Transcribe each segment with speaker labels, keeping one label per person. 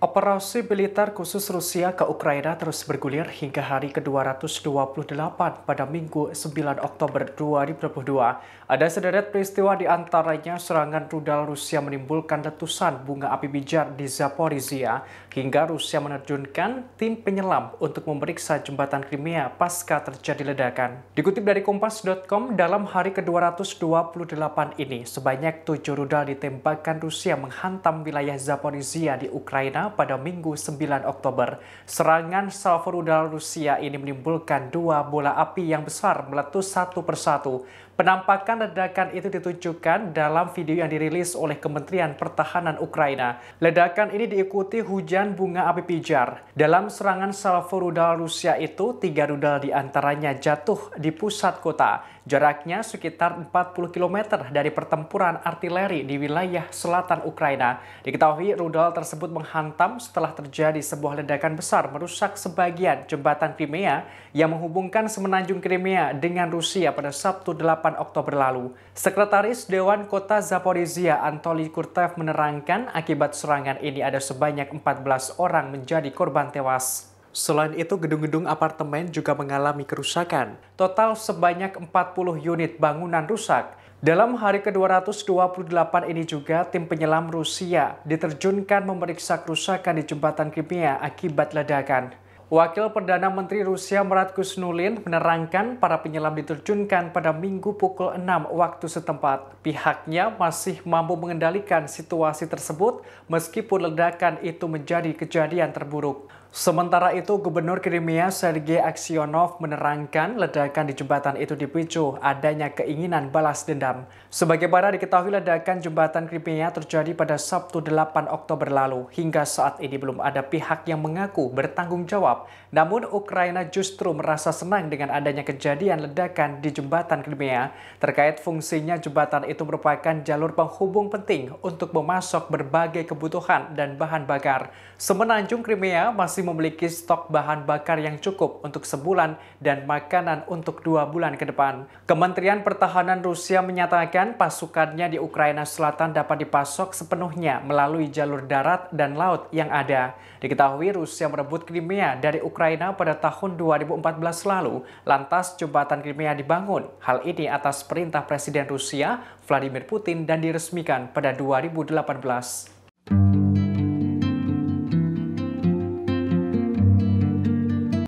Speaker 1: Operasi militer khusus Rusia ke Ukraina terus bergulir hingga hari ke-228 pada Minggu 9 Oktober 2022. Ada sederet peristiwa di antaranya serangan rudal Rusia menimbulkan letusan bunga api bijar di Zaporizhia hingga Rusia menerjunkan tim penyelam untuk memeriksa jembatan Crimea pasca terjadi ledakan. Dikutip dari Kompas.com, dalam hari ke-228 ini, sebanyak tujuh rudal ditembakkan Rusia menghantam wilayah Zaporizhia di Ukraina pada Minggu 9 Oktober. Serangan salvo rudal Rusia ini menimbulkan dua bola api yang besar meletus satu persatu, Penampakan ledakan itu ditujukan dalam video yang dirilis oleh Kementerian Pertahanan Ukraina. Ledakan ini diikuti hujan bunga api pijar. Dalam serangan salvo rudal Rusia itu, tiga rudal diantaranya jatuh di pusat kota. Jaraknya sekitar 40 km dari pertempuran artileri di wilayah selatan Ukraina. Diketahui rudal tersebut menghantam setelah terjadi sebuah ledakan besar merusak sebagian jembatan Crimea yang menghubungkan semenanjung Crimea dengan Rusia pada Sabtu 8 8 Oktober lalu. Sekretaris Dewan Kota Zaporizhia Antoli Kurtev menerangkan akibat serangan ini ada sebanyak 14 orang menjadi korban tewas. Selain itu, gedung-gedung apartemen juga mengalami kerusakan. Total sebanyak 40 unit bangunan rusak. Dalam hari ke-228 ini juga, tim penyelam Rusia diterjunkan memeriksa kerusakan di jembatan Crimea akibat ledakan. Wakil Perdana Menteri Rusia Murat Kusnulin menerangkan para penyelam diterjunkan pada minggu pukul 6 waktu setempat. Pihaknya masih mampu mengendalikan situasi tersebut meskipun ledakan itu menjadi kejadian terburuk. Sementara itu, Gubernur Crimea Sergei Aksionov menerangkan ledakan di jembatan itu dipicu adanya keinginan balas dendam. Sebagaimana diketahui ledakan jembatan Crimea terjadi pada Sabtu 8 Oktober lalu. Hingga saat ini belum ada pihak yang mengaku bertanggung jawab namun Ukraina justru merasa senang dengan adanya kejadian ledakan di jembatan Crimea. Terkait fungsinya jembatan itu merupakan jalur penghubung penting untuk memasok berbagai kebutuhan dan bahan bakar. Semenanjung Crimea masih memiliki stok bahan bakar yang cukup untuk sebulan dan makanan untuk dua bulan ke depan. Kementerian Pertahanan Rusia menyatakan pasukannya di Ukraina Selatan dapat dipasok sepenuhnya melalui jalur darat dan laut yang ada. Diketahui Rusia merebut Crimea dan dari Ukraina pada tahun 2014 lalu, lantas jembatan Crimea dibangun. Hal ini atas perintah Presiden Rusia Vladimir Putin dan diresmikan pada 2018.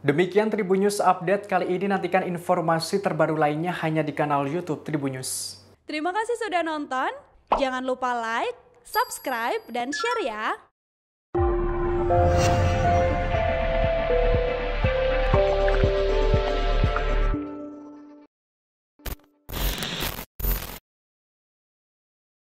Speaker 1: Demikian Tribun News Update kali ini. Nantikan informasi terbaru lainnya hanya di kanal YouTube Tribun News. Terima kasih sudah nonton. Jangan lupa like, subscribe, dan share ya. thank you